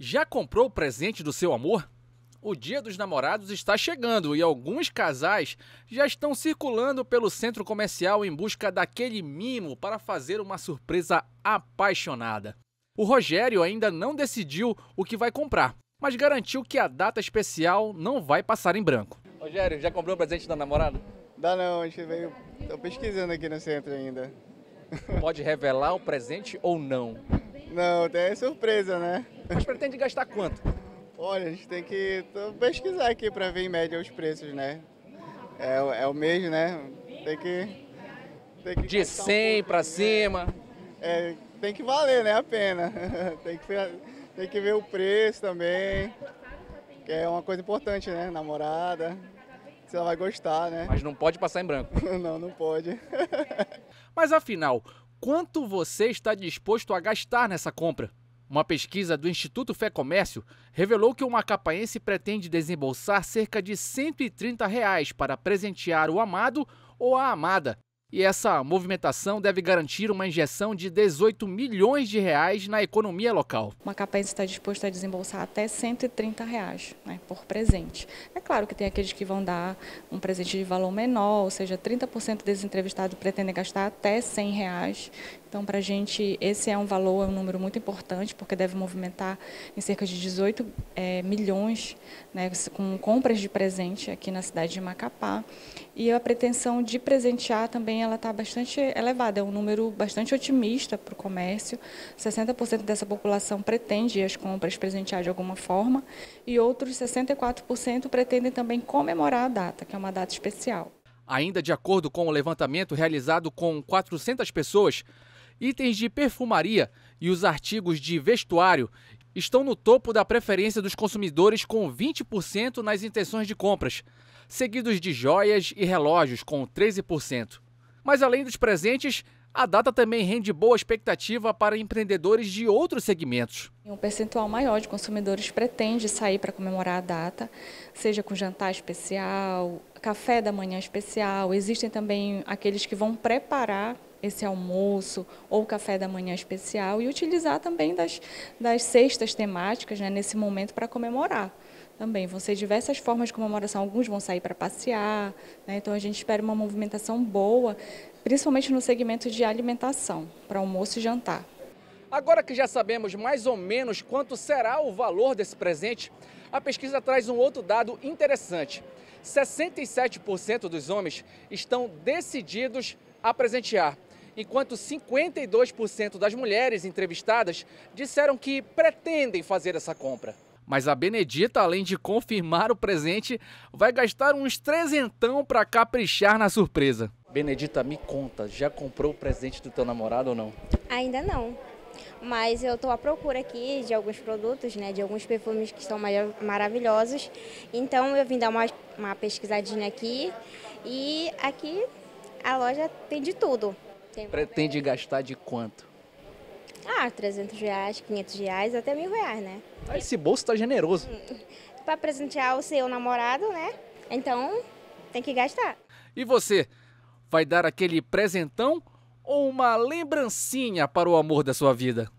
Já comprou o presente do seu amor? O Dia dos Namorados está chegando e alguns casais já estão circulando pelo centro comercial em busca daquele mimo para fazer uma surpresa apaixonada. O Rogério ainda não decidiu o que vai comprar, mas garantiu que a data especial não vai passar em branco. Rogério, já comprou o presente da namorada? Dá não, a gente veio. Estou pesquisando aqui no centro ainda. Pode revelar o presente ou não? Não, é surpresa, né? Mas pretende gastar quanto? Olha, a gente tem que pesquisar aqui para ver em média os preços, né? É, é o mês, né? Tem que. Tem que De 100 um para cima. É, tem que valer, né? A pena. tem, que, tem que ver o preço também. Que é uma coisa importante, né? Namorada se ela vai gostar, né? Mas não pode passar em branco. não, não pode. Mas afinal, quanto você está disposto a gastar nessa compra. Uma pesquisa do Instituto Fé Comércio revelou que o macapaense pretende desembolsar cerca de R$ 130 reais para presentear o amado ou a amada e essa movimentação deve garantir uma injeção de 18 milhões de reais na economia local. Macapá está disposta a desembolsar até 130 reais né, por presente. É claro que tem aqueles que vão dar um presente de valor menor, ou seja, 30% desses entrevistados pretendem gastar até 100 reais. Então, para a gente, esse é um valor, é um número muito importante, porque deve movimentar em cerca de 18 é, eh, milhões né, com compras de presente aqui na cidade de Macapá e a pretensão de presentear também ela está bastante elevada, é um número bastante otimista para o comércio. 60% dessa população pretende as compras presentear de alguma forma e outros 64% pretendem também comemorar a data, que é uma data especial. Ainda de acordo com o levantamento realizado com 400 pessoas, itens de perfumaria e os artigos de vestuário estão no topo da preferência dos consumidores com 20% nas intenções de compras seguidos de joias e relógios, com 13%. Mas além dos presentes, a data também rende boa expectativa para empreendedores de outros segmentos. Um percentual maior de consumidores pretende sair para comemorar a data, seja com jantar especial, café da manhã especial. Existem também aqueles que vão preparar esse almoço ou café da manhã especial e utilizar também das, das cestas temáticas né, nesse momento para comemorar também. Vão ser diversas formas de comemoração. Alguns vão sair para passear, né? então a gente espera uma movimentação boa, principalmente no segmento de alimentação, para almoço e jantar. Agora que já sabemos mais ou menos quanto será o valor desse presente, a pesquisa traz um outro dado interessante. 67% dos homens estão decididos a presentear, enquanto 52% das mulheres entrevistadas disseram que pretendem fazer essa compra. Mas a Benedita, além de confirmar o presente, vai gastar uns trezentão para caprichar na surpresa. Benedita, me conta, já comprou o presente do teu namorado ou não? Ainda não. Mas eu estou à procura aqui de alguns produtos, né, de alguns perfumes que são maravilhosos. Então eu vim dar uma, uma pesquisadinha aqui e aqui a loja tem de tudo. Tem Pretende gastar de quanto? Ah, 300 reais, 500 reais, até mil reais, né? Ah, esse bolso tá generoso. Para presentear o seu namorado, né? Então, tem que gastar. E você, vai dar aquele presentão ou uma lembrancinha para o amor da sua vida?